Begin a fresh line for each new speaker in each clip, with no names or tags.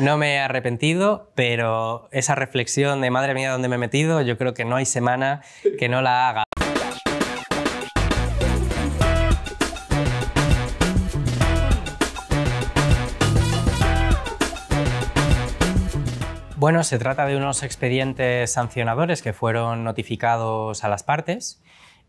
No me he arrepentido, pero esa reflexión de madre mía dónde me he metido, yo creo que no hay semana que no la haga. Bueno, se trata de unos expedientes sancionadores que fueron notificados a las partes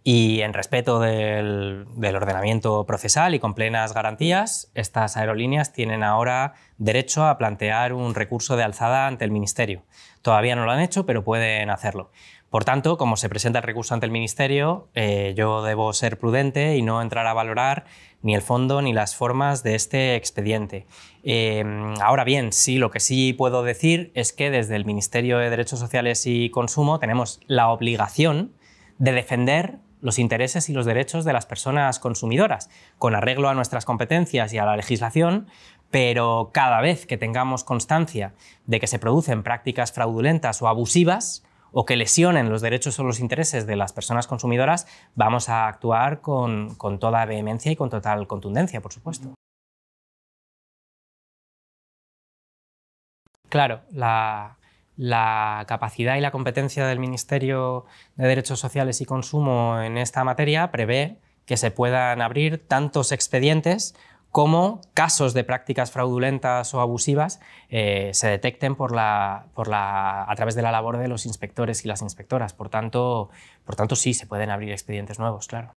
y en respeto del, ordenamiento procesal y con plenas garantías, estas aerolíneas tienen ahora derecho a plantear un recurso de alzada ante el Ministerio. Todavía no lo han hecho, pero pueden hacerlo. Por tanto, como se presenta el recurso ante el Ministerio, eh, yo debo ser prudente y no entrar a valorar ni el fondo ni las formas de este expediente. Eh, ahora bien, sí, lo que sí puedo decir es que desde el Ministerio de Derechos Sociales y Consumo tenemos la obligación de defender los intereses y los derechos de las personas consumidoras, con arreglo a nuestras competencias y a la legislación, pero cada vez que tengamos constancia de que se producen prácticas fraudulentas o abusivas, o que lesionen los derechos o los intereses de las personas consumidoras, vamos a actuar con, con toda vehemencia y con total contundencia, por supuesto. Claro, la, la capacidad y la competencia del Ministerio de Derechos Sociales y Consumo en esta materia prevé que se puedan abrir tantos expedientes como casos de prácticas fraudulentas o abusivas eh, se detecten a través de la labor de los inspectores y las inspectoras. Por tanto, por tanto, sí, se pueden abrir expedientes nuevos, claro.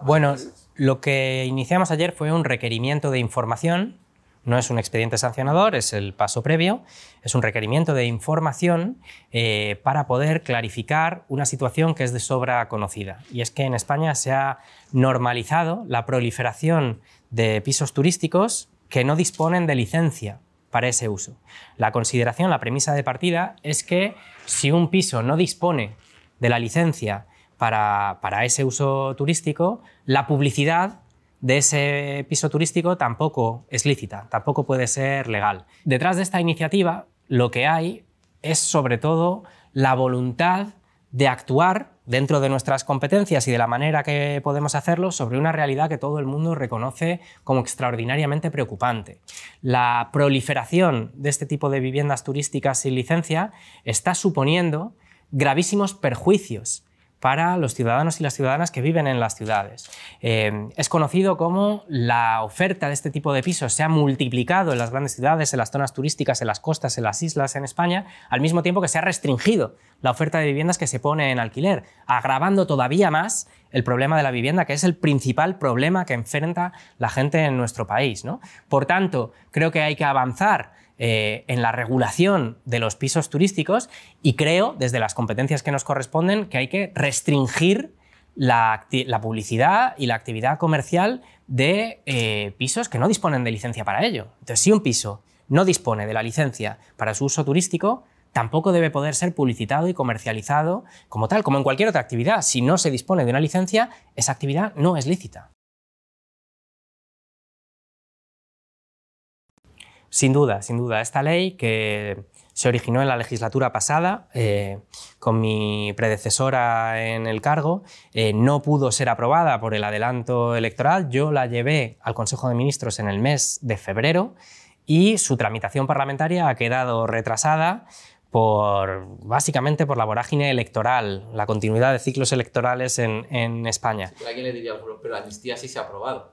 Bueno, lo que iniciamos ayer fue un requerimiento de información no es un expediente sancionador, es el paso previo, es un requerimiento de información eh, para poder clarificar una situación que es de sobra conocida. Y es que en España se ha normalizado la proliferación de pisos turísticos que no disponen de licencia para ese uso. La consideración, la premisa de partida es que si un piso no dispone de la licencia para ese uso turístico, la publicidad de ese piso turístico tampoco es lícita, tampoco puede ser legal. Detrás de esta iniciativa lo que hay es sobre todo la voluntad de actuar dentro de nuestras competencias y de la manera que podemos hacerlo sobre una realidad que todo el mundo reconoce como extraordinariamente preocupante. La proliferación de este tipo de viviendas turísticas sin licencia está suponiendo gravísimos perjuicios para los ciudadanos y las ciudadanas que viven en las ciudades. Em, es conocido como la oferta de este tipo de pisos se ha multiplicado en las grandes ciudades, en las zonas turísticas, en las costas, en las islas, en España, al mismo tiempo que se ha restringido la oferta de viviendas que se pone en alquiler, agravando todavía más el problema de la vivienda, que es el principal problema que enfrenta la gente en nuestro país. Por tanto, creo que hay que avanzar eh, en la regulación de los pisos turísticos y creo, desde las competencias que nos corresponden, que hay que restringir la, publicidad y la actividad comercial de eh, pisos que no disponen de licencia para ello. Entonces, si un piso no dispone de la licencia para su uso turístico, tampoco debe poder ser publicitado y comercializado como tal, como en cualquier otra actividad. Si no se dispone de una licencia, esa actividad no es lícita. Sin duda, sin duda. Esta ley que se originó en la legislatura pasada, eh, con mi predecesora en el cargo, eh, no pudo ser aprobada por el adelanto electoral. Yo la llevé al Consejo de Ministros en el mes de febrero y su tramitación parlamentaria ha quedado retrasada por, básicamente por la vorágine electoral, la continuidad de ciclos electorales en, España. quién le diría, pero la amnistía sí se ha aprobado?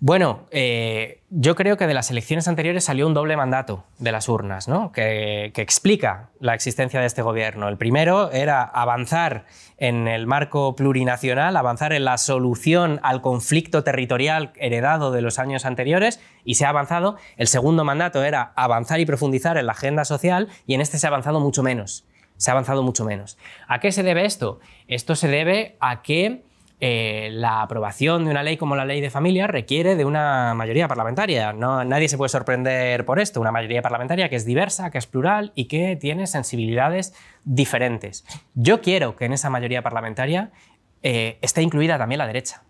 Bueno, eh, yo creo que de las elecciones anteriores salió un doble mandato de las urnas, ¿no? que, que, explica la existencia de este gobierno. El primero era avanzar en el marco plurinacional, avanzar en la solución al conflicto territorial heredado de los años anteriores, y se ha avanzado. El segundo mandato era avanzar y profundizar en la agenda social, y en este se ha avanzado mucho menos. Se ha avanzado mucho menos. ¿A qué se debe esto? Esto se debe a que eh, la aprobación de una ley como la ley de familia requiere de una mayoría parlamentaria. nadie se puede sorprender por esto. Una mayoría parlamentaria que es diversa, que es plural y que tiene sensibilidades diferentes. Yo quiero que en esa mayoría parlamentaria eh, esté incluida también la derecha.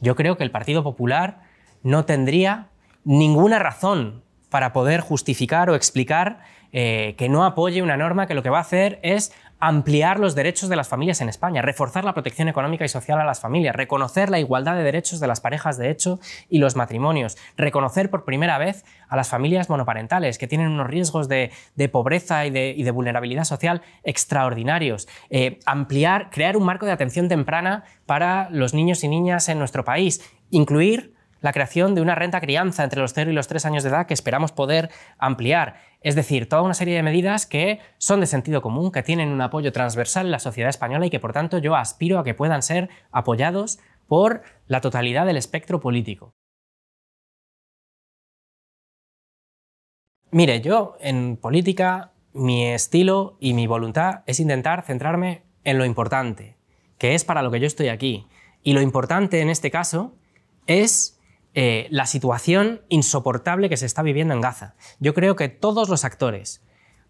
Yo creo que el Partido Popular no tendría ninguna razón para poder justificar o explicar eh, que no apoye una norma que lo que va a hacer es ampliar los derechos de las familias en España, reforzar la protección económica y social a las familias, reconocer la igualdad de derechos de las parejas de hecho y los matrimonios, reconocer por primera vez a las familias monoparentales, que tienen unos riesgos de, pobreza y de, vulnerabilidad social extraordinarios, eh, ampliar, crear un marco de atención temprana para los niños y niñas en nuestro país, incluir la creación de una renta crianza entre los 0 y los 3 años de edad que esperamos poder ampliar. Es decir, toda una serie de medidas que son de sentido común, que tienen un apoyo transversal en la sociedad española y que por tanto yo aspiro a que puedan ser apoyados por la totalidad del espectro político. Mire, yo en política mi estilo y mi voluntad es intentar centrarme en lo importante, que es para lo que yo estoy aquí. Y lo importante en este caso es eh, la situación insoportable que se está viviendo en Gaza. Yo creo que todos los actores,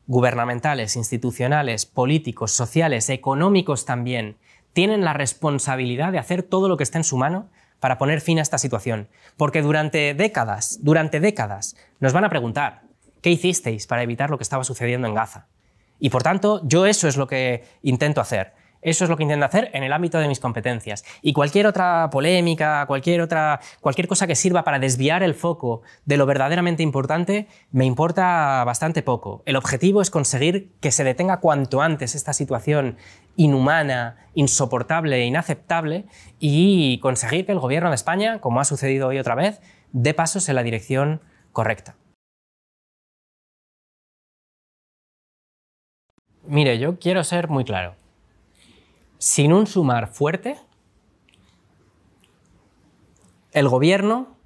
gubernamentales, institucionales, políticos, sociales, económicos también, tienen la responsabilidad de hacer todo lo que está en su mano para poner fin a esta situación. Porque durante décadas, durante décadas, nos van a preguntar, ¿qué hicisteis para evitar lo que estaba sucediendo en Gaza? Y por tanto, yo eso es lo que intento hacer. Eso es lo que intento hacer en el ámbito de mis competencias. Y cualquier otra polémica, cualquier otra, cosa que sirva para desviar el foco de lo verdaderamente importante, me importa bastante poco. El objetivo es conseguir que se detenga cuanto antes esta situación inhumana, insoportable e inaceptable y conseguir que el gobierno de España, como ha sucedido hoy otra vez, dé pasos en la dirección correcta. Mire, yo quiero ser muy claro. Sin un sumar fuerte, el gobierno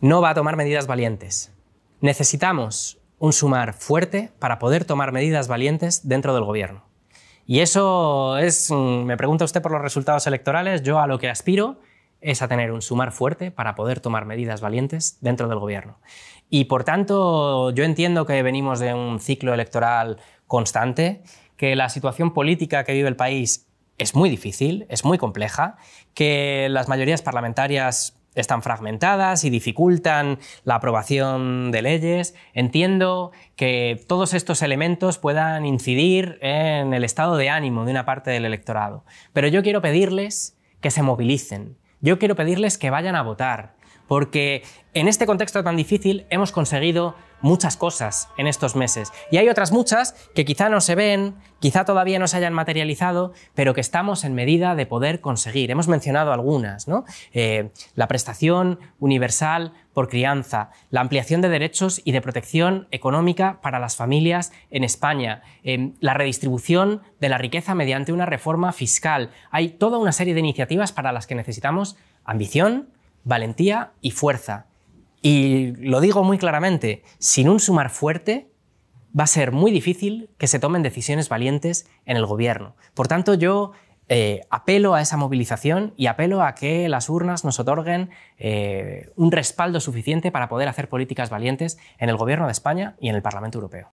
no va a tomar medidas valientes. Necesitamos un sumar fuerte para poder tomar medidas valientes dentro del gobierno. Y eso es, mm, me pregunta usted por los resultados electorales, yo a lo que aspiro es a tener un sumar fuerte para poder tomar medidas valientes dentro del gobierno. Y por tanto, yo entiendo que venimos de un ciclo electoral constante, que la situación política que vive el país es muy difícil, es muy compleja, que las mayorías parlamentarias están fragmentadas y dificultan la aprobación de leyes. Entiendo que todos estos elementos puedan incidir en el estado de ánimo de una parte del electorado, pero yo quiero pedirles que se movilicen, yo quiero pedirles que vayan a votar, porque en este contexto tan difícil hemos conseguido muchas cosas en estos meses. Y hay otras muchas que quizá no se ven, quizá todavía no se hayan materializado, pero que estamos en medida de poder conseguir. Hemos mencionado algunas, ¿no? Eh, la prestación universal por crianza, la ampliación de derechos y de protección económica para las familias en España, eh, la redistribución de la riqueza mediante una reforma fiscal. Hay toda una serie de iniciativas para las que necesitamos ambición, valentía y fuerza. Y lo digo muy claramente, sin un sumar fuerte va a ser muy difícil que se tomen decisiones valientes en el gobierno. Por tanto, yo eh, apelo a esa movilización y apelo a que las urnas nos otorguen eh, un respaldo suficiente para poder hacer políticas valientes en el Gobierno de España y en el Parlamento Europeo.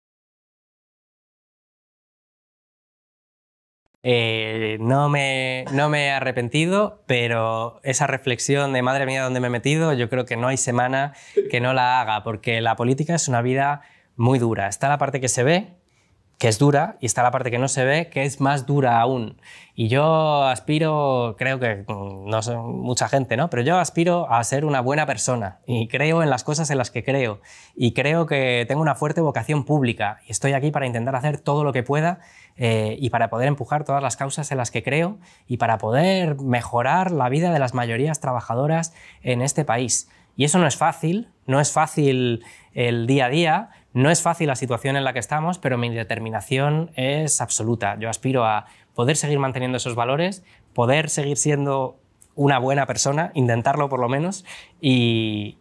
Eh, no, me, no me he arrepentido, pero esa reflexión de madre mía, ¿dónde me he metido? Yo creo que no hay semana que no la haga, porque la política es una vida muy dura. Está la parte que se ve, que es dura, y está la parte que no se ve, que es más dura aún. Y yo aspiro, creo que mm, no son mucha gente, ¿no? Pero yo aspiro a ser una buena persona y creo en las cosas en las que creo y creo que tengo una fuerte vocación pública y estoy aquí para intentar hacer todo lo que pueda eh, y para poder empujar todas las causas en las que creo y para poder mejorar la vida de las mayorías trabajadoras en este país. Y eso no es fácil, no es fácil el día a día, no es fácil la situación en la que estamos, pero mi determinación es absoluta. Yo aspiro a poder seguir manteniendo esos valores, poder seguir siendo una buena persona, intentarlo por lo menos, y,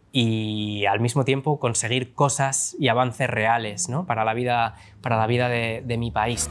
al mismo tiempo conseguir cosas y avances reales para la vida, para la vida de mi país.